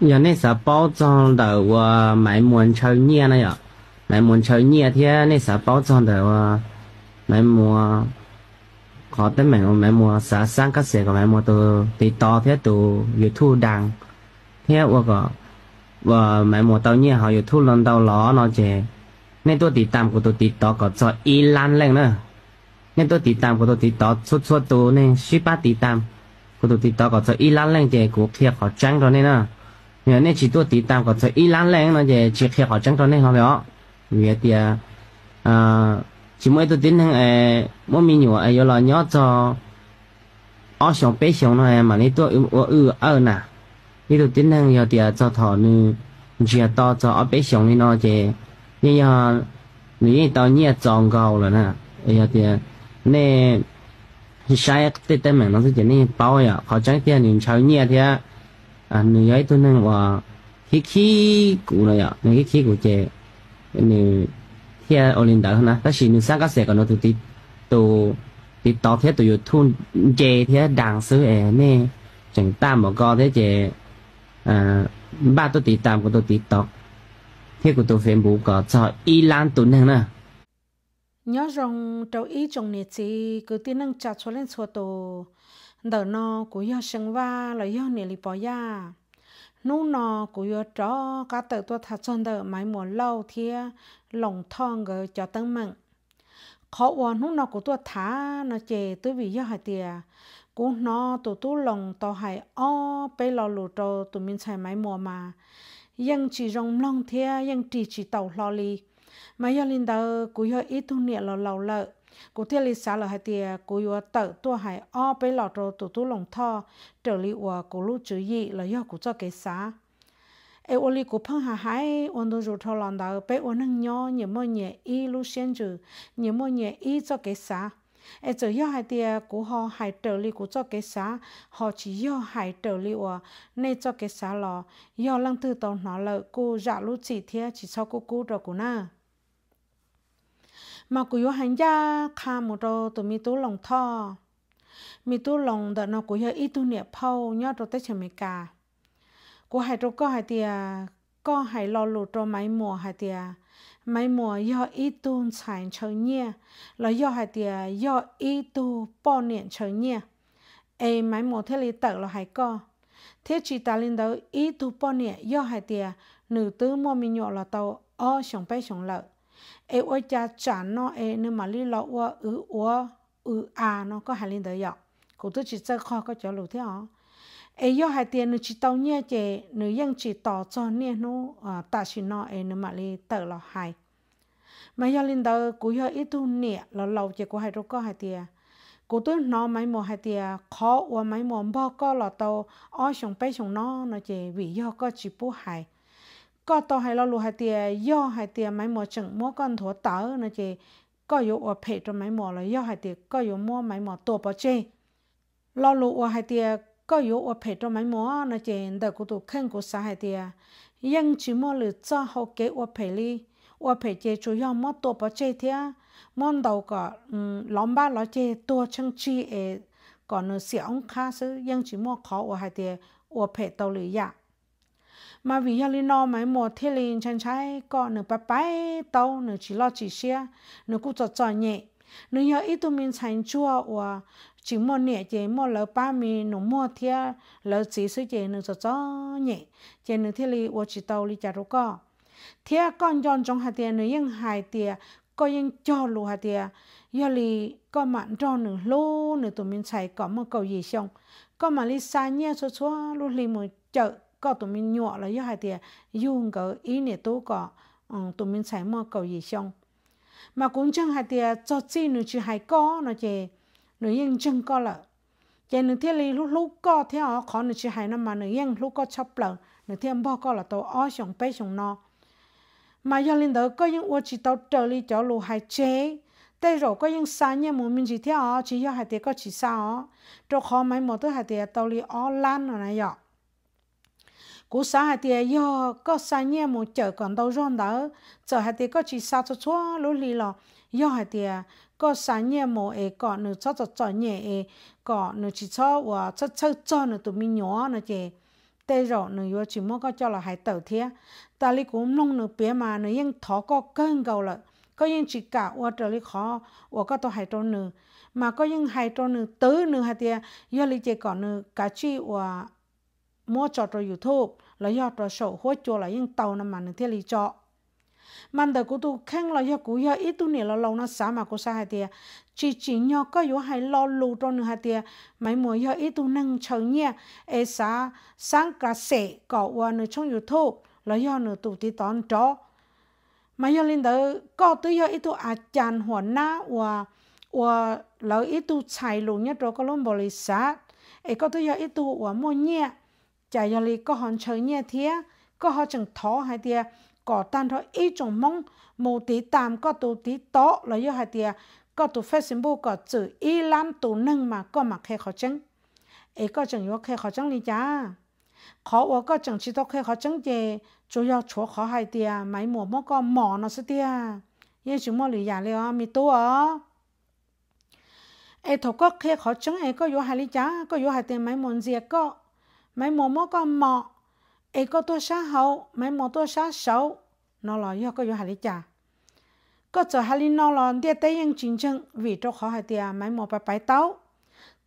giờ này sợ bao trong đầu ờ, mấy muốn chơi nhẹ này ạ mấy muốn chơi nhẹ thì ờ, này sợ bao trong đầu mấy mua khó tới mấy mấy mua sợ sang các xe của mấy mua từ tí to thế từ youtube đăng thế và có và mấy mua tao nhẹ họ youtube lần tao ló nó chè nên tôi tí tam của tôi tí to có cho y lan lên nữa nên tôi tí tam của tôi tí to suốt suốt tôi nên ba tí tam của tôi tí to có cho y lan lên chè của kia khó tránh rồi nên nữa nhớ nên chỉ tôi tí tao có thể ít lăn lên nó về chỉ khi họ chẳng cho nên họ đó vì thì à, à chỉ mới tôi tin rằng ấy à, mỗi mình nhỏ ấy à, là nhỏ cho ở sống bé nó này mà nên tôi ư ư ơ nè nên tôi tin rằng giờ thì cho thọ nữ giờ to cho ở bé sống nên nó về nên giờ nếu tao nhẹ tròn gầu rồi nè giờ thì nên sai cái tên mình nó sẽ chỉ nên bao giờ họ chẳng tiền nhìn cháu nhẹ thì à anh ấy tôi nên là khi khi cụ này ạ này khi khi cụ chè này thế ở lên đó na ta xin sang các sẽ còn nó tụt tít tụ tít tao thế tụi thun chè thế đàng sứ ẻ nè chẳng tam mà co thế chè à ba tôi tít tam của tôi tít tao thế của tôi phải bù có cho y lan tụi nàng nè nhớ rằng trâu ý trong này chỉ cứ tin năng chặt cho lên xua tôi đờ nó của yo sinh va là yo nè li bỏ ya nú nó của yo chó cá tự tu thật chân đờ máy mùa lâu thia lòng thong gờ cho tân mừng khó ủa nú nó của tu thả nó chè tôi vì yo hai tiề cú nó tụ tu lòng tàu hải o bê lò lù trâu tụ mình xài máy mùa chỉ rong long thia ยัง chỉ chỉ tàu lò li mà yo linh đờ của yo ít tu niệm lò lầu lợi cụ thể lý xã là hai tia cụ yếu tự tua hải o bấy lọt rồi tụt tú lòng thọ trở lại của cụ lũ chữ gì là do cụ cho cái xã ai ô li cụ phong hà hải ôn đồ rụt thọ lòng đạo bấy ôn năng nhỏ nhiều mơ nhẹ ý lũ xuyên chữ nhiều mơ nhẹ ý cho cái xã ai chỉ do hai tia cụ họ hai trở lý cụ cho cái xã họ chỉ do hai trở lý của nên cho cái xã lò do lăng tư tàu nó lợi cụ dạ lũ chỉ thế chỉ sau cụ cụ rồi cụ na mà cũng yêu hành gia kha một đồ tụi mi tú lòng thọ mi tú lòng đợt nó cũng có ít tu niệm phâu nhớ rồi tới chừng mi cả của hai trâu có hai tiề, có hai lo lụt rồi máy mùa hai tiề, máy mùa do ít tu sản chờ nhia là do hai tiề do ít tu bỏ niệm chờ nhia ai máy mùa thế lý tật là hai co thế chỉ ta lên đầu ít tu bỏ niệm do hai tiề nữ tư mua mi nhọ là tàu o sống bay sống lợi ai ôi cha trả nó ai nếu mà lý lo ua ứ ua ứ à nó có hai linh tới dọc cụ tôi chỉ chơi kho có chỗ lù thế hả ai do hai tiền nó chỉ tàu nhẹ chè nó ยัง chỉ tỏ cho nhẹ nó à, ta chỉ nó ai nếu mà lý tự lo hai mà do linh đời cụ do ít thu nhẹ là lâu chè của hai đâu có hai tiền cụ tôi nó mấy mùa hai tia khó ua mấy mùa bao co là tàu ở sông bay sông nó nó chỉ vì do có chỉ bố hại có to hay lo lù tiề do hay tiề máy mò chừng mua con thổ tớ nữa chị có yếu phê cho máy mò là do hay tiề có yếu mua máy mò tổ bỏ chê lo lù tiề có yếu phê cho máy mò nữa chị đợt của tụ khen của xã hay tiề nhưng chỉ mua lử cho hậu kế ở phê li ở phê chê chủ yếu mua tổ bỏ chê thế món đầu cả lóng ba ló chê tua chăng chi ấy còn nữa xẻo khá sư nhưng chỉ mua khó ở tiề ở phê tàu lử dạng mà vì nhà li nó mấy mùa thiên linh chân trái có nửa bắp bái tàu nửa chỉ lo chỉ xe nửa cũng cho cho nhẹ nửa nhớ ít tụi mình thành chùa và chỉ mua nhẹ chỉ mua lỡ ba mình nửa mua thia lỡ chỉ suy chỉ nửa cho cho nhẹ chỉ nửa thiên linh và chỉ tàu li chả có thia con giòn trong hạt tiền nửa yên hài tiền có yên cho lù hạt tiền giờ li có mặn cho nửa lô nửa tụi mình xài có một cầu gì xong có mà li xa nhé cho cho lù li một chợ có tụi mình nhọ là do hai tiền dùng cái ý niệm tố có ờ, tụi mình xài mua cầu gì xong mà cũng chẳng hai tiền cho chi nữa chứ hai có nó chè nữa yên chẳng có là chè nữa thiên lý lúc lúc có theo khó nữa chứ hai năm mà nữa yên lúc có chọc lợ nữa thiên bao có là tàu ó xong bé xong no mà do linh đó có những ô chỉ tàu trở đi chỗ lù hai chế tê rồi có những sáng nhà muốn mình chỉ theo chỉ do hai tiệt có chỉ sao rồi khó mấy một thứ hai tiệt tàu đi ó lan rồi này vậy cú xã hạt tiền yo có xã nhẹ một chợ còn đâu rong đó chợ hạt tiền có chỉ xã cho chúa lũ lì lò yo hạt tiền có xã nhẹ một ấy có nữa cho cho cho nhẹ ấy còn nữa chỉ cho và cho cho cho nữa tụi mình nhỏ nữa chị tê rồi nữa yo chỉ mua có cho là hai tờ thiệt ta lý cũng nông nữa bé mà nữa yên thọ có cơn gầu lợ có yên chỉ cả và trở lý khó và có tôi hai trâu nữa mà có yên hai trâu nữa tứ nữa hạt tiền yo lý chỉ có nữa cả chi và mua cho tôi YouTube là do tôi sổ hỗ trợ là những tàu nằm mà những thiết lý cho mình đời của tôi khen là do của do ít tu nè là lâu nó xả mà của xa hai tia chỉ chỉ nhau có yếu hay lo lù cho nữa hai tia mấy mùa do ít tu nâng chờ nhẹ ê xả sáng cả sẻ có qua nữa trong YouTube là do nữa tụ tí tón cho. mà do lên đó có tới do ít tu à chàn หัวหน้าว่าว่าเรา ít tu chạy lù nhé, rồi có luôn bồi sát ấy có tới do ít tu ว่า mua nhẹ chả giờ có hòn chơi nhẹ thế có họ chẳng thó hay tia có tan thôi ít trong mong mù tí tam có tù tí tỏ là do hay tia có tù facebook có chữ y lan tù nâng mà có mặc khe khó chăng ấy có chẳng yếu khe khó chăng đi chả khó ô có chẳng chỉ tao khe khó chăng gì chủ yếu chỗ khó hay tia máy mùa mong có mỏ nó sẽ tia nhưng chúng mò lì giả liều mi tu ở ấy thầu có khe khó chăng ấy có yếu hay đi chả có yếu hay tia máy mòn gì có mấy mò mò con mò ấy có tôi sáng hậu mấy mò tôi sáng xấu nó lo yêu có yêu hai lý cha có chờ hai lý nó lo địa tây yên chính chân vì cho khó hai tia mấy mò bài bài tấu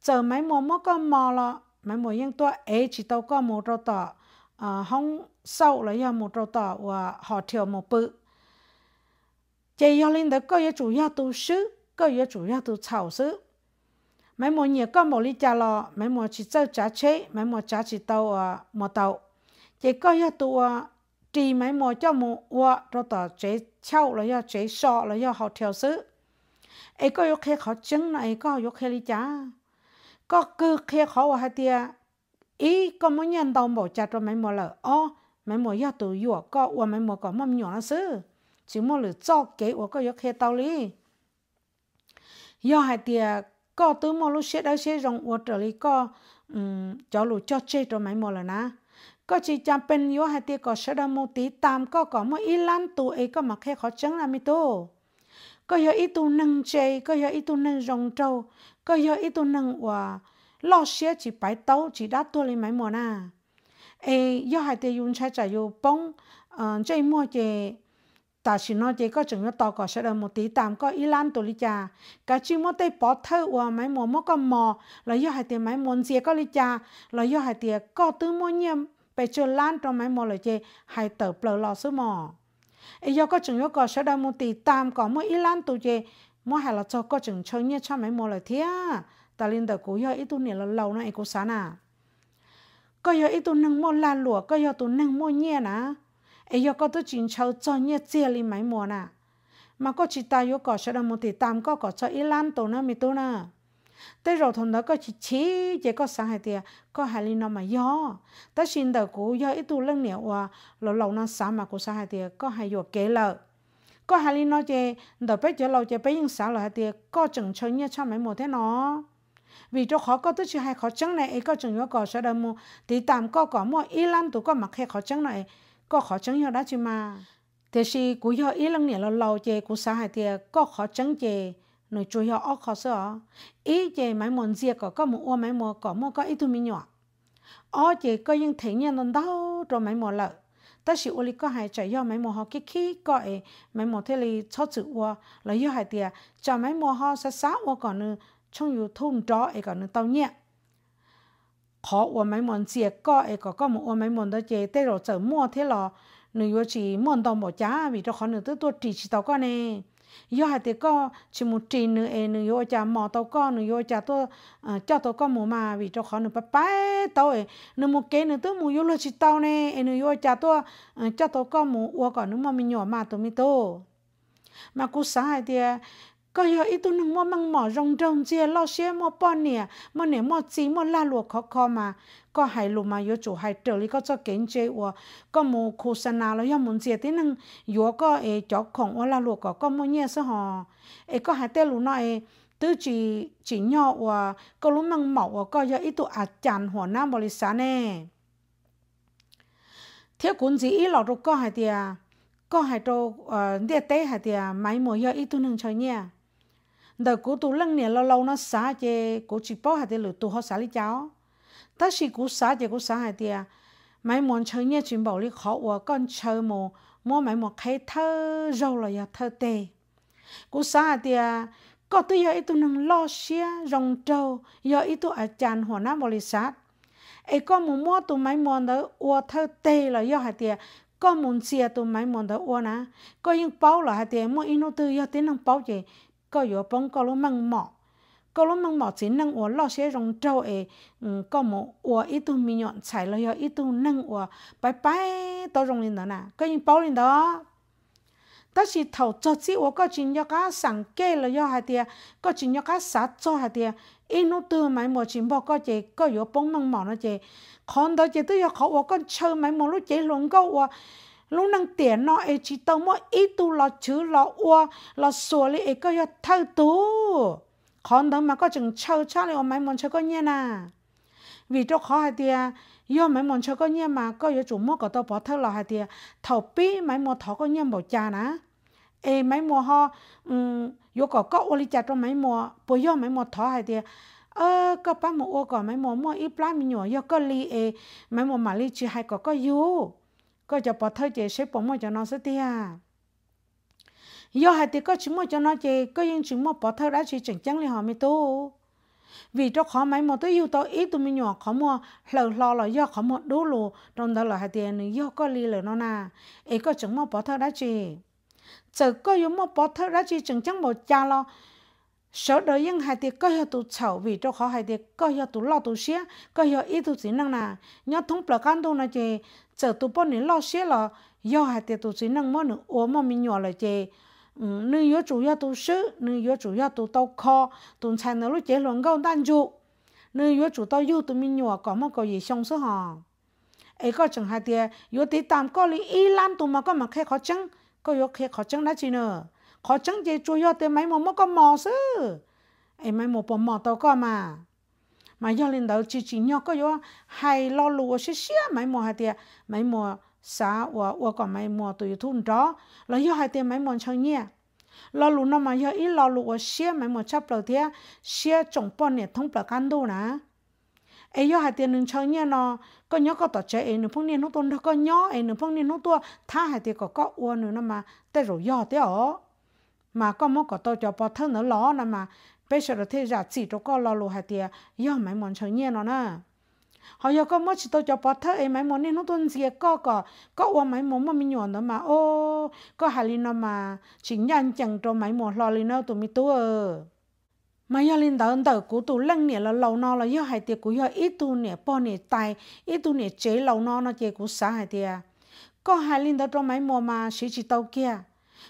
chờ mấy mò mò con mò lo mấy mò yên tôi ấy chỉ tàu có một trâu tỏ không ờ, sâu là yêu một trâu tỏ và họ thiểu một bự chỉ yêu linh đó có yêu chủ yếu tu sư có yêu chủ yếu tu chảo sư mấy mùa nhiều có một lý cha lò mấy mùa chỉ trâu trả chế mấy mùa trả chỉ tàu à mùa tàu chỉ có ya tu trì mấy mùa cho mùa ua rồi tỏ chế chậu rồi ya chế sọ rồi ya họ theo sự ấy có yok khe khó chứng này có yok khe lý cha có cứ khe khó hả tia ý có muốn nhân đồng bảo cha cho mấy mùa lợ ô mấy mùa ya tu ua có ua mấy mùa có mâm nhỏ là sự chỉ mua lửa cho kế ua có yok khe tàu lý do hai tia có từ mò lúc xe đó xe rong uất trở lại có um cho lù cho chơi rồi mấy mò là na có chỉ chăm bên yếu hai tia có sẽ đâm một tí tam có có một ít lan tù ấy có mặc khe khó chấn là mi tô có giờ ít tu nâng chơi có giờ ít tu nâng rong trâu có giờ ít tu nâng hòa lo xe chỉ bái tấu chỉ đã tua lên mấy mò na ấy yếu hai tia dùng chai trả dù bông ờ, chơi mua chơi ta chỉ nói chỉ có chừng nó to có sẽ là một tí tạm có ý lan tổ lý cha cả chi mỗi tay bỏ thơ qua máy mò mỗi con mò là do hai tiền máy mồm gì có lý cha là do hai tiền có tư mỗi nhiệm bây giờ lan trong máy mò là chê hai tờ bờ lò sứ mò ấy do có chừng nó có sẽ là một tí tạm có mỗi ý lan tổ chê mỗi hai là cho có chừng chơi nhé cho máy mò là thế ta liên tờ cú do ít tu nè là lâu nó ấy cú sáng à có do ít tu nâng mồm lan lụa có do tu nâng mồm nhẹ nà ấy yo có tôi chính cháu cho nhẹ chia li máy mùa nà mà có chỉ ta yo có sẽ là một tỷ tam có có cho ít lan tổ na mi tổ na tới rồi thằng đó có chỉ chỉ chỉ có sáng hai tia có hai li nó mà yo ta xin đầu cũ yo ít tu lăng nhiều à lâu lâu nó mà cũng sáng hai tia có hai yo kế lợi có hai li nó chơi đầu bé chơi lâu chơi bé nhưng sáng là hai tia có chừng chơi nhẹ cho mấy mùa thế nó vì cho khó có tới chưa hay khó chăng này ấy có chừng yo có sẽ là một tỷ tam có có mua ít lan tổ có mặc hay khó chăng này có khó chấn nhau đó chứ mà thế thì cú họ ý lăng nhẹ lâu lâu chê cú xã hải tiề có khó chấn chê nội chú họ óc khó sợ ý chê máy mòn dìa có có một ô máy mò có một có ít thu mi nhỏ ô chê có những thấy nhân lần đau rồi máy mò lợ ta chỉ ô li có hai chạy do máy mò họ kí kí gọi máy mò thế li cho chữ ô là do hải tiề cho máy mò họ sa sa ô còn nữa trong yêu đó ấy còn tao nhẹ khó ô mấy món chia có ấy có có một ô mấy món đó chế tê rồi chờ mua thế lò nếu chỉ món đồng bỏ giá vì cho khó nữa tới tôi chỉ chỉ tao có nè yo hai thế có chỉ một chỉ nữa ấy nữa yo cha mò tao có nữa yo cha tôi cho tao có mua mà vì cho khó nữa bắp bái tao ấy nữa một cái nữa tôi cha tôi cho mua ô còn nữa mà mình nhỏ mà tụi mình tô mà cú sáng hai ก็ยออีตัวหนึ่งมอมังหมอรงรงเจียลอเชียมอป้อนเนี่ยมอเนี่ยมอจีมอลาหลวกคอคอมาก็หายลุมาโยจูหายเตลีก็จะเก่งเจวัวก็มูโฆษณาแล้วย่อมมุนเจียที่หนึ่งยัวก็เอจอกของอลาหลวกก็มอเนี่ยซะหอเอก็หายเตลูน้อยตื้อจีจีย่อวัวก็รู้มังหมอวัวก็ยออีตัวอาจารย์หัวหน้าบริษัทเน่เที่ยวกุนจีอีหลอดก็หายเตียก็หายตัวเดียเต้หายเตียไม่หมดยออีตัวหนึ่งเฉยเนี่ย đời cũ tu lăng nè lâu lâu nó xả chê cũ chỉ bỏ hạt tiền lửa tu họ xả lý cháo. ta chỉ cũ xả chê cũ xả hạt tiền à. mấy món chơi nhẹ chuyện bảo lý khó của con chơi mồ mua mấy món khay thơ rau là ya thơ tê cũ xả hạt tiền à, có tôi giờ ít tu nâng lo xia rong trâu giờ ít tu ở à chăn hồ nam bảo lý sát ấy có muốn mua tu mấy món đó ua thơ tê là do hạt tiền có muốn xia tu mấy món đó ua nè có những bao là hạt tiền mua inu tư do tiếng năng bao gì có yếu bóng có lúc măng mọ có lúc măng mọ chỉ năng uống lo sẽ rong trâu ấy có một uống ít tu mi nhọn chảy lo yếu ít tu năng uống bye bye tao rong lên đó nè có những bao lên đó ta chỉ thầu cho chỉ uống có chỉ nhớ cá sẵn kê là do hai tia có chỉ nhớ cá sát cho hai tia in nó tư mấy mùa chỉ bỏ có chỉ có yếu bóng măng mọ nó chỉ còn đó chỉ tôi yếu khó uống con chơi mấy mùa lúc chỉ luôn câu uống lúc năng tiền nó ấy chỉ tao mỗi ít tu lo chứ lo ua lo xua lấy ấy có thâu tú còn đó mà có chừng chơi chơi lấy mấy món chơi có nhiên à vì cho khó hay tia do mấy món chơi có nhiên mà có yếu chủ mua có tao bỏ thâu lo hay tia thầu bí mấy món thầu có nhiên bỏ cha nè ê mấy mùa ho um yếu có có ô li cha trong mấy mùa bố do mấy mùa thầu hay tia ơ có ba mùa ô có mấy mùa mua ít lá mình nhỏ do có li mấy mùa mà li chỉ hay có có có cho bỏ thơ chị sẽ bỏ mua cho nó sẽ tia à. do hai thì có chúng mua cho nó chị có những chúng mua bỏ thơ đã chỉ chẳng chẳng li họ mới tu vì cho khó máy mà tôi yêu tôi ít tôi mới nhỏ khó mua lờ lo là do khó mua đố lù trong đó là hai tiền nữa do có li lờ nó na ấy có chúng mua bỏ thơ đã chỉ giờ có những mua bỏ thơ đã chỉ chẳng chẳng một cha lo sợ đời những hai tiền có hiệu tụ chậu vì cho khó hai tiền có hiệu tụ lo tụ xía có hiệu ít tụ chỉ năng nà nhớ thông bờ can tu nà chị giờ tụi bọn này lo xế là do hai tiệt tụi chỉ năng món nữa ủa mà mình nhỏ là chè ừ, nữ yếu chủ yếu tụi sư nữ yếu chủ yếu tụi tàu kho tụi chạy nó lúc chế luận câu đan dụ nữ yếu chủ tàu yêu tụi mình nhỏ có mà có gì xong số hả ấy có chẳng hai tiệt, yếu tí tạm có lý y lan tụi mà có mà khe khó chăng có yếu khe khó chăng đã chỉ nữa khó chăng chế chủ yếu tụi mấy mà mà có mò sư Ai mấy một bộ mò tàu có mà mà do lên đầu chỉ chỉ nhau có do hay lo lụa xí xía mấy mùa hai tiệt mấy mùa xá và và còn mấy mùa tùy thun đó là do hai tiệt mấy mùa chơi nhẹ lo lụa nó mà do ít lo lụa xí mấy mùa chấp đầu tiệt xí trồng bò nè thông bờ căn đồ nè ấy do hai tiệt nương chơi nhẹ nó có nhớ có tổ chơi ấy nương phong niên nó tuần đó có nhớ ấy nương phong niên nó tua tha hai tiệt có có uo nữa nó mà tay rồi do tiệt mà có mốt có tôi cho bò thân nữa ló nè mà bây giờ thì thế giả chỉ cho con lo lù hạt tiề do mấy món chơi nhiên nó nè họ giờ có mất chỉ tôi cho bớt thôi, ấy mấy món nên nó tuân gì có có có uống mấy món mà mình nhọn đó mà ô có hà linh nó mà chính nhân chẳng cho mấy món lo linh nó tụi mình tu mấy mà linh đầu đầu cũ tụi lăng nè là lâu nó là do hạt tiệt cũ do ít tu nè bao nè tài ít tu nè chế lâu nó nó chế cũ xả hạt tiệt có hai linh đầu cho mấy món mà sĩ chỉ tàu kia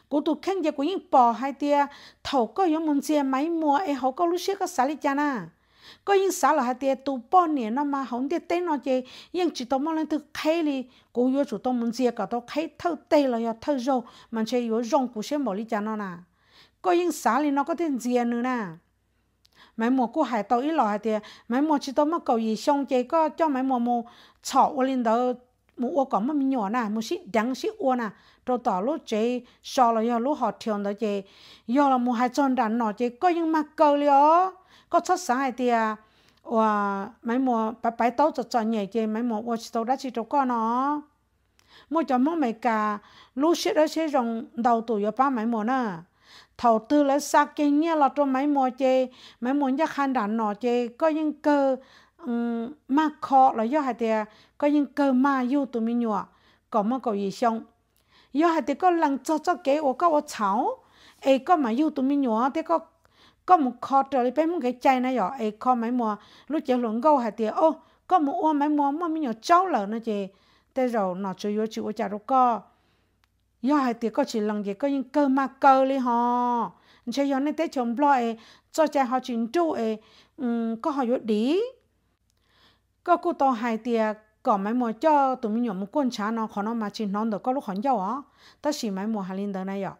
cô tụ khen giờ cô yên bỏ hai tia thầu có yếu mong chia máy mua ấy hậu có lúc xưa có xả lý cha na có yên xả là hai tia tụ bỏ nè nó mà không tia tên nó chơi yên chỉ tao mong lên từ khai đi cô yếu chủ tao mong chia cả tao khai thâu tê là yếu thâu râu mà chơi yếu rong cô xem bỏ lý cha nó na, có yên xả lý nó có tên gì nữa na, mấy mùa cô hai tàu ít lò hai tia mấy mùa chỉ tao mà cầu gì xong chơi có cho mấy mùa mùa chảo lên đó mùa ô còn mà mình nhỏ na, mùa xí đắng xí ô na đồ tỏ lúc chế so là do lúc họ thiền đó chế do là mua hai chân đàn nọ chế có những mắc cơ liệu có xuất sáng hay tia à, và mấy mùa bài bài tốt cho cho nhảy chế mấy mùa watch tốt đã chỉ cho con nó mua cho mong mấy cả lúc xếp đó xếp rồng đầu tuổi vào ba mấy mùa nữa thầu tư là xa kinh nha là cho mấy mùa chế mấy mùa nhắc khăn đàn nọ chế có những cơ mắc khó là do hay tia à, có những cơ mà yêu tụi mình nhọ có mà có gì xong 有还得个人做做给我个我炒，哎个嘛有多米样，得个个么靠着哩，别么给摘那样，哎靠买么，lúc à? giờ luận câu hay tiền ô, có một ô mấy mua mua mấy nhỏ cháu lợ nó chị, thế rồi nó chơi vô chịu chả đâu có, do hay tiền có chỉ lần gì có những cơ mà cơ li họ, chơi do nên thế chồng lo ấy, cho cha họ chuyện tru ấy, có họ vô đi, có cô to hay tiền có mấy mùa cho tụi mình nhỏ một quân chá nó khó nó mà chỉ nó được có lúc khó nhau á ta chỉ mấy mùa hà linh đời này ạ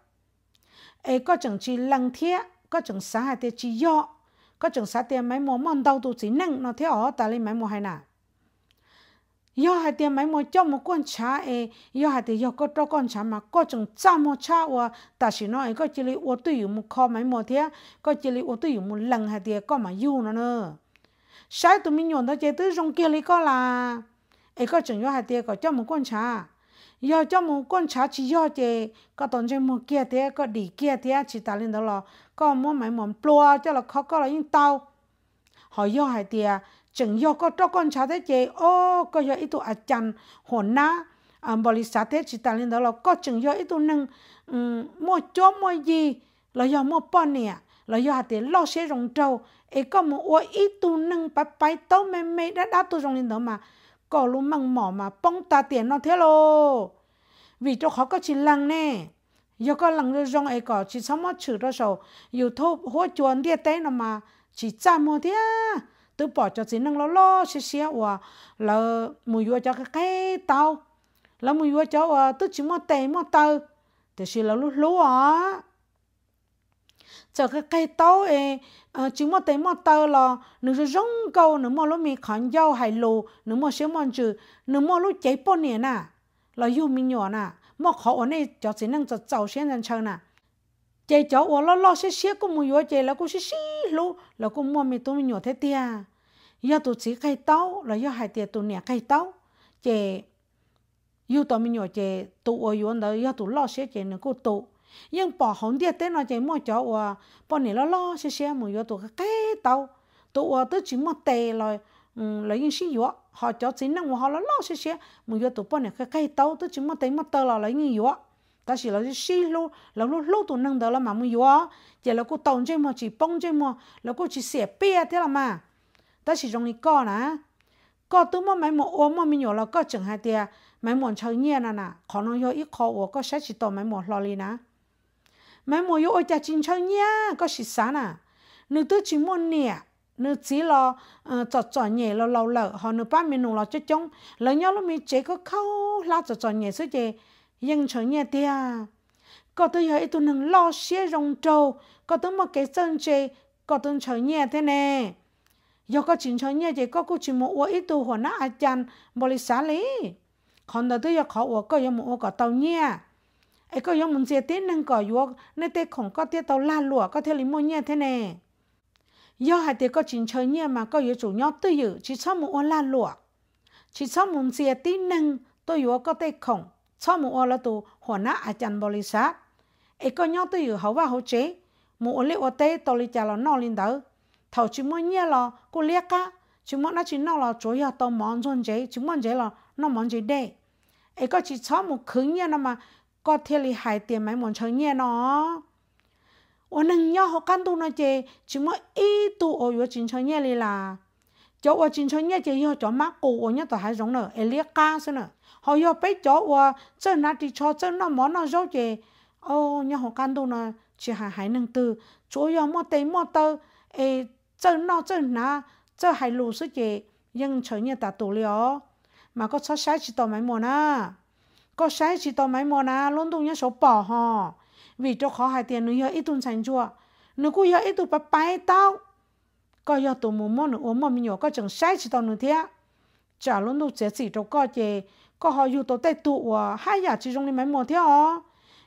ấy có chẳng chỉ lăng thiết có chẳng xá hai tia chỉ yo có chẳng xá tia mấy mùa mòn đầu tụi chỉ nâng nó theo ó ta lên mấy mùa hay nà yo hai tia mấy mùa cho một quân chá ấy yo hai tia yo có cho con chá mà có chẳng cha một cha wa ta chỉ nó ấy có chỉ lấy ô tô dùng một kho mấy mùa thế có chỉ lấy ô tô dùng một lần hai tia có mà yêu nó nữa sai tụi mình nhổn đó chơi tới rong kia lấy có là ấy có chừng yếu hạt tiền có cho một con trà yếu cho một con trà chỉ yếu thì có tồn trên một kia thì có đi kia thì chỉ ta lên đó là có muốn mấy món plua cho là khó có là những tàu họ yếu hay thế, chừng yếu có cho con trà thế chị ô có yếu ít tụ ạt chăn hồn na bảo lý sát thế chỉ ta lên đó là có chừng yếu ít tụ nâng mua chó mua gì là yếu mua bón nè là yếu hạt tiền lo sẽ rồng trâu ấy có một ít tụ nâng bắp bắp tôm mềm mềm đã đã tụ rồng lên đó mà có lúc măng mỏ mà bông ta tiền nó thế lô cho khó có chỉ lăng nè giờ có lăng rồi ấy có chỉ sống mất chữ đó sầu yêu thô chuồn đi tới nó mà chỉ chăm mua thế tự bỏ cho chỉ năng lo xí xí và là mùi vua cho cái tao là mùi vua cho ờ, tự chỉ mua tiền mua tao thì xí là lúc lúa à cho cái cây táo ấy ờ, chỉ một tay một tơ là nếu rồi rong câu nếu mà lúc mình khăn dâu hay lù nếu mà xem mòn chữ nếu mà lúc chạy bao nè nè là yêu mình nhỏ nè mà khó ở này cho chỉ năng cho cháu xem nhân chơi nè chạy cháu ở lo lo xí xí cũng mua chạy là cũng xí xí lù là cũng mua mình tụi mình nhỏ thế tia giờ tụi chỉ cây táo là do hai tia tụi nè cây táo chạy yêu tụi mình nhỏ chạy tụi ở yêu đó giờ tụi lo xí chạy nữa cũng tụi nhưng bỏ hồng địa tên nó chỉ mua cho và bỏ này lo lo xe xe mà vô tụi cái tàu tụi và tới chỉ mua tè rồi ừ, lấy những sinh yếu họ cho chính năng họ lo lo xe xe mà vô tụi bỏ này cái cái tàu tới chỉ mua tè mua tờ là lấy những yếu ta chỉ là xí lô là lô lô tụi năng đó là mà mua yếu chỉ là cô tàu chơi mà chỉ bông chơi mà là cô chỉ xe bia thế là mà ta chỉ trong cái co nè co tôi mà mấy mua, ôm mua mình nhỏ là co chẳng hai tia mấy một chơi nhẹ nè nè khó nói yếu ít khó ủa có xe chỉ tàu mấy mua lo li nè mấy mùa yêu ôi cha chín cho nhá có xì xá nà nữ tư chín môn nè nữ chỉ lo ờ, trò trò nhẹ lo lâu lợ họ nữ ba mình nụ lo cho chống lỡ nhau lúc mình chế có khâu la trò trò nhẹ số chè nhưng chờ nhẹ tia có tôi hỏi tôi nâng lo xé rong trâu có tôi một cái chân chế, có tôi chờ nhẹ thế nè do có chín cho nhẹ chế có cô chỉ một ít tôi hoàn nát ăn bồi xá lý còn tôi giờ khó uống có yêu một uống có tàu nhẹ ai có yong muốn chia tết năng cỏ yuộc nơi tết khổng có tiết tàu la lụa có thể lý mua nhẹ thế nè do hai tiết có chính chơi nhẹ mà có yếu chủ nhau tư chỉ cho một ô la chỉ cho muốn chia tết năng tôi yuộc có tết khổng cho một ô là tu hồ nã à sát ai có nhau tư dự và hậu chế một liệu ô tết tàu lì chả là nọ lên đó thầu chỉ mua nhẹ là cô liếc cả chỉ mua nó chỉ nọ là chủ yếu tàu món dân chế chỉ muốn chế là nó món chế đây ai có chỉ cho một khứ nhẹ mà có thiên lý hải tiền mấy muốn chơi nhẹ nó ủa nâng nhau họ căn tu nó chê chỉ mới ít tu ở chỗ chính chơi nhẹ đi là chỗ ở chính chơi nhẹ chê họ chỗ mắc cổ ở nhà tòa hải giống nữa elia ca xí nữa họ yêu bé chỗ ở chân nó đi cho chân nó món nó dấu chê ô nhau họ căn tu nó chỉ hải hải nâng tư chỗ yêu mua tây mua tơ ê chân nó chân nó chân hải lù xí chê nhưng chơi nhẹ ta tu lió mà có sao sai chỉ tao mấy món à có sai chỉ tao máy mò na luôn tung nhá số bỏ hò vì cho khó hai tiền nữa ít tung sành chua nữa cũng ít tụ bắt bay tao có giờ tụ mồm mồm nữa mồm nhỏ có chẳng sai chỉ tao nữa thế chả luôn tung sẽ chỉ cho có chè có họ dù tao tay tụ à hai giờ chỉ trong đi máy mò thế ó à.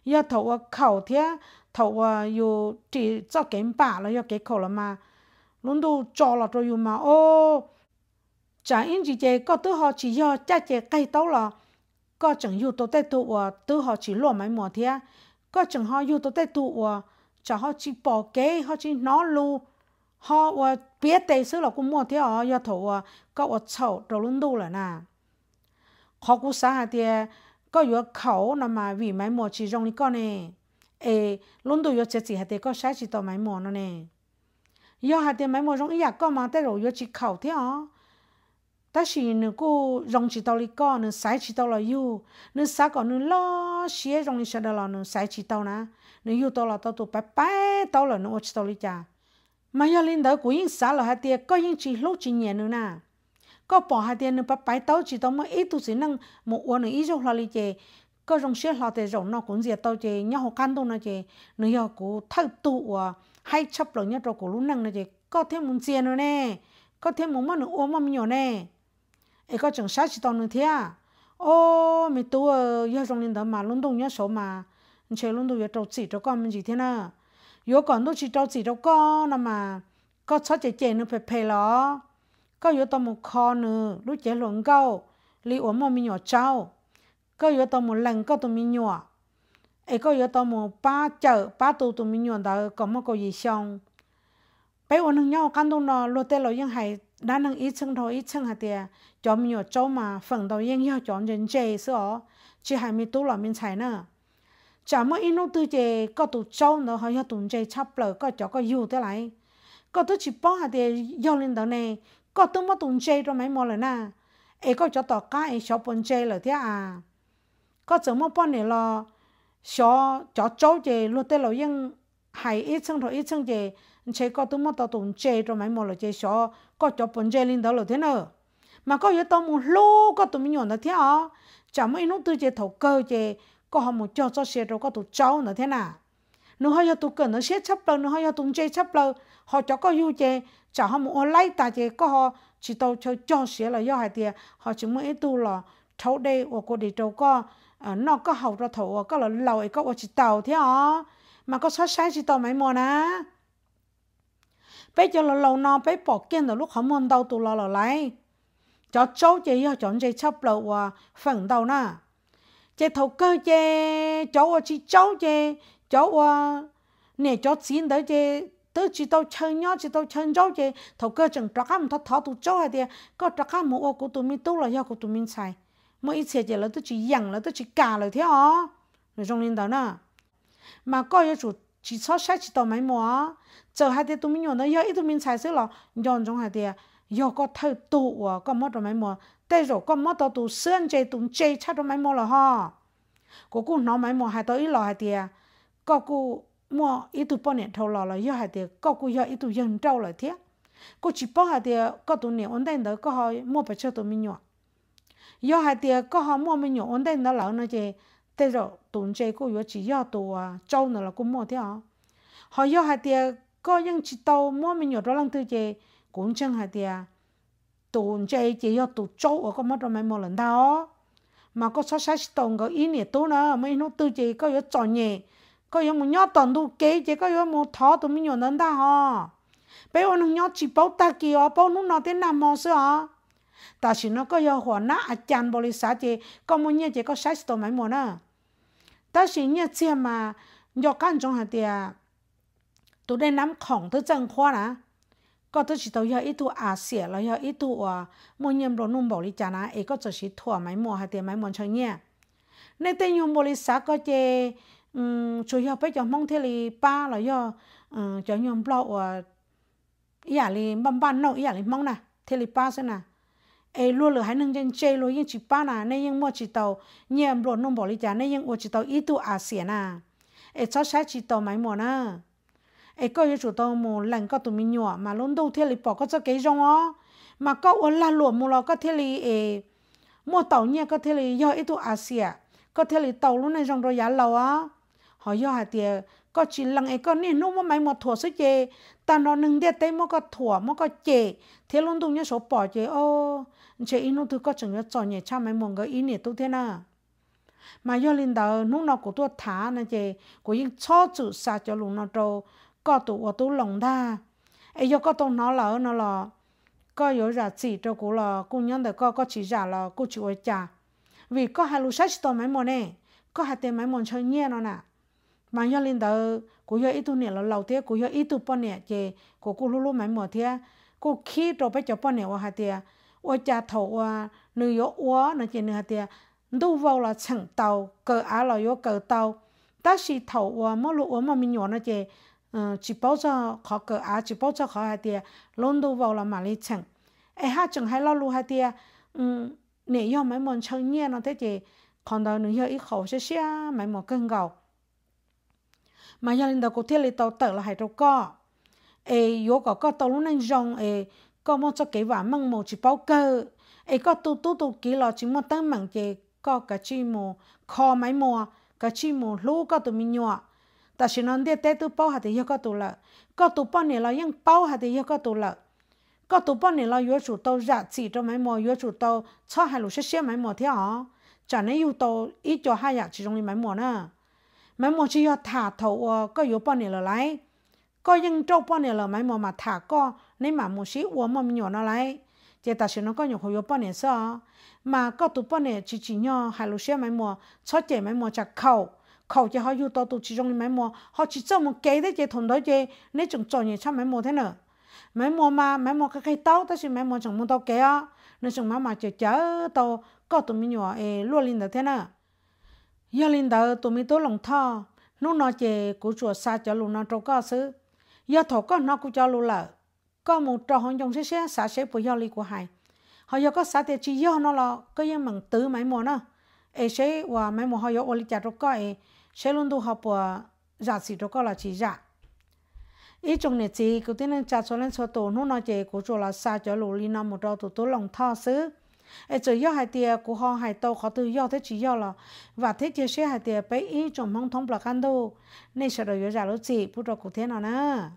giờ thầu à khẩu thế thầu à dù chỉ cho kiếm bả là giờ kiếm khẩu là mà luôn tung cho là cho dù mà ô chả in gì chơi có tứ họ chỉ giờ cha chơi cây tao là có chẳng yêu tổ tế tụ và họ chỉ lo mấy mỏ thia có chẳng họ yêu tổ tế tụ và cho họ chỉ bỏ kế họ chỉ nó lu họ và biết tế sự là cũng mỏ thia họ yêu thổ và có và chậu đồ luôn đủ rồi nà họ cũng sáng hạt thia có yêu khẩu nằm mà vì mấy mỏ chỉ trong đi con nè ê luôn đủ yêu chết gì hạt thia có sáng chỉ tổ mấy mỏ nó nè yêu hạt thia mấy mỏ trong ý à có mà tế rồi yêu chỉ khẩu thia họ 但是呢，个容起到哩个呢，晒起到了有，呢啥个呢老些容易晓得了呢，晒起到呢，呢有到了到都白白到了呢，我起到哩家，嘛要领导个人啥了还得个人去六几年了呢，个 bỏ 还得呢白白到起到么，一都是能么我呢一种了哩些，个容些了得容那工作到些，然后看到那些，呢要个太多啊，还吃不了，呢着个路能那些，个天门见了呢，个天门么呢我么没有呢。ai có chẳng sát chỉ tao nữa thế ô mình tu ở trong linh đó mà luôn đông nhớ số mà chơi luôn tu yêu trâu chỉ cho con mình gì thế nào yêu còn tu chỉ trâu chỉ cho con là mà có sát chỉ chè nữa phải phải lo có yêu tao một kho nữa lúc chè luận câu lý uống mình nhỏ trâu có yêu tao một lần có tụi mình nhỏ ai có tao một ba chợ ba tu tụi mình đó có một cái gì xong bây giờ nó nhau căn tu nó luôn tên lo những hay đã năng ít chân thôi ít chân hạt tiền cho mình ở chỗ mà phần đầu yên nhau cho mình chơi sữa chỉ hai mươi tuổi là mình chạy nữa chả mỗi ít nô tư chế, có tụ châu nữa hay là tụ chơi chắp lỡ có chỗ có yêu tới lại có tụ chỉ bỏ hạt tiền yêu lên đầu này có tụ mà tụ chế rồi mấy mò rồi nè ấy có chỗ tỏ cá ấy chỗ bún chế rồi thế à có chỗ mà bún này là chỗ chỗ châu chế luôn tới là yên hai ít chân thôi ít chân chế, chơi có tụ mà tụ tụ chơi rồi mấy mò rồi chế chỗ có cho bún chè lên đó là thế nào mà có yếu tố một lô có tụi mình nhận được thế à Chả mấy lúc tôi chế thầu cơ chế có họ một cho cho xe rồi có tụi cháu nữa thế nào nó hơi cho tụi cần nó xe chấp lâu nó hơi cho tụi chơi chấp lâu họ cho có yêu chế, chả họ một online ta chế có họ chỉ tàu cho cho xe là do hai tiền họ chỉ mới tu là thấu đây ở cô đi đâu có à, nó có học ra thầu có là lâu ấy có chỉ tàu thế à mà có sát sáng chỉ tàu mấy mò nè bây giờ là lâu non bây bỏ kiến là lúc họ mong đâu tụ lo lo lại cho cháu chị họ chọn chị chấp lộ và phần đầu nè chị thầu cơ chị cháu và chị cháu chị cháu và nè cháu xin tới chị tới chỉ tao chân nhau chỉ tao chân cháu chị thầu cơ chẳng trắc ham thọ thọ tụ cháu hay à thì có trắc ham mua của tụi mình tu là do của tụi mình xài mỗi ít chị là tới chỉ dặn là tới chị cả rồi thế hả rồi trong linh đó nè mà coi cho chủ chỉ so sát chỉ tao mấy mỏ giờ hai đứa tụi mình nhon đó giờ ít tụi mình xài xí lọ nhon trong hai đứa giờ có thâu tụ à có mất rồi mấy mùa đây rồi có mất tao tụ sơn chơi tụi chơi chắc rồi mấy mùa là ha cô cô nói mấy mùa hai tao ít hai đứa cô mua ít tụi bọn thâu lọ là giờ hai đứa cô giờ ít tụi dân trâu là thế cô chỉ bỏ hai đứa có tụi này ổn định đó có họ mua phải cho tụi mình nhon hai đứa có họ mua mình nhon ổn định đó là nó chơi đây rồi tụi chơi cô giờ chỉ giờ tụi trâu là cô mua thế à họ giờ hai đứa có những chỉ tàu mua mình nhiều đó lăng tư chế cũng chẳng hạt tiền à, tồn chế chỉ do tụ chỗ ở có mất rồi mấy một lần đó mà có sáu sáu tàu có ít nhiều tốt nữa mấy nó tư chế có yếu trò nhẹ có yếu một nhót tàu tu kế chế có yếu một thó tụi mình nhiều lần đó hả bây giờ nó nhót chỉ bao ta kia bao nó nó thế nào mà sao hả ta chỉ nó có yếu hoa nã à chăn bồi lì xá chế có một nhẹ chế có sáu tồn mấy một nữa ta chỉ nhẹ chia mà do căn trong hạt tiền ตัวได้น้ำของตัวจังข้อนะ ก็ตัวชิตัวย่ออีตัวอาเซียแล้วย่ออีตัวมวยมรนุ่มบอกลิจานะเอก็จะชิถั่วไม้มัวฮะเตียไม้มัวเชงเนี่ยในเตยมบริษัทก็เจอืม ช่วยย่อไปจอมงเทลีป้าแล้วย่ออืมจอมยมเปล่าว่าอย่าลีบ้านบ้านนอกอย่าลีมองนะเทลีป้าซะนะเอลัวเหลือให้นึงยังเจลัวยังจิป้านะในยังมัวจิตเตาเยี่ยมรนุ่มบอกลิจาในยังอวจิตเตาอีตัวอาเซียนะเอชอบใช้จิตเตาไม้มัวนะ ai có yêu chủ tàu mồ lần có tụi mình nhỏ mà luôn đâu thiết lý bỏ có cho cái rong ó mà có uốn la lụa mù lo có thiên lý ê mua tàu nhẹ có thiết lý do ít tụi asia à. có thiết lý tàu luôn này rong rồi giá lâu á họ do hà tiền có chỉ lần ấy có nên nuốt mà mày một thủa sức chê ta nó nâng đĩa tay mà có thủa mà có chê thế luôn tụi nhớ số bỏ chê ô chê ít nút thứ có chẳng nhớ tròn nhẹ cha mày muốn cái ý nè tụi thế nào mà do linh đầu nuốt nó của tôi thả nè chê của những cho chữ sa cho luôn nó trâu có tụ ở tụ lòng ta ấy do có tụ nó là nó là có yếu giả chỉ cho cô là cô nhân được có có chỉ giả là cô chịu ở trả vì có hai lúc sách to mấy mòn này có hai tiền mấy mòn chơi nhẹ nó nè mà do linh tử cô do ít tu nè là lâu thế cô do ít tu bao nè chị cô cô lulu mấy mòn thế cô khi cho bé cho bao nè qua hai tiền qua trả thổ qua nữ yếu quá nó chị nữ hai tiền đu vào là chẳng tàu cờ áo là yếu cờ tàu ta chỉ thổ qua mỗi lúc qua mà mình nhỏ nó chị chỉ bảo cho khó cỡ à chỉ bảo cho khó hai tia lôn đồ vào là mà lấy chẳng ai ha chẳng hay lo lu hai tia um nè yo mấy món chơi nhẹ nó thế thì còn đâu nữa yo ít khẩu sẽ xia mấy món cân gạo mà yo lên đầu cụ thể lấy tàu tự là hai đầu co ai yo có có tàu lúc nên dùng ai có một cho cái vả măng một chỉ bảo cơ ai có tu tu tu kỹ lo chỉ một tấm mảng chỉ có cái chi mồ kho mấy mồ cái chi mồ lú có tụi mình nhọ ta chỉ nói để tết tu bao hạt thì yêu có tu lợ có tu bao này là những bao hạt thì yêu có tu lợ có tu bao này là chủ tàu giả chỉ cho mấy mò chủ tàu cho hai lũ xếp xếp mấy mò thế chả nên yêu tàu ít cho hai giả chỉ trong mấy mò nữa mấy mò chỉ yêu thả thầu có yêu bao này là lấy có những trâu bao này là mấy mò mà thả có nên mà một xí uống mà nhỏ nó lấy chỉ ta chỉ có nhiều hồi yêu bao này sao mà có tu bao này chỉ chỉ nhau hai lũ xếp mấy mò cho trẻ mấy mò chặt khẩu khẩu chỉ họ yêu tao tụ trong mấy mùa họ chỉ cho một cái đấy chỉ thùng đó chỉ nên chúng cho nhiều trong mấy mùa thế nữa mấy mùa mà mấy mùa cái cây tao đó chỉ mấy mùa chẳng muốn tao cái á nên chúng má mà chỉ chở tao có tụi mình nhỏ ê luôn lên đó thế nữa giờ lên đó tụi mình tôi lòng thọ nó nói chỉ cú chùa xa cho luôn nó trâu có sự giờ thọ có nó cũng cho luôn là có một trò hong trong xe xe xe của giờ ly của hai họ giờ có xả tiền chỉ giờ nó là có những mảng tứ mấy mùa nữa ê xe và mấy mùa họ giờ ô ly trâu có ê sẽ luôn đủ học bữa giả sĩ đó gọi là chỉ giả ý trong này chỉ cứ tin lên cha số lên số tổ nô nói chị của chỗ là xa cho lũ li năm một đầu tổ tổ lòng thọ xứ ấy chỉ do hai tia của họ hai tàu họ từ do thế chỉ do là và thế chia sẻ hai tia bé ý trong mong thông là căn đâu nên sẽ được giả lũ chị bút đồ cụ thế nào nữa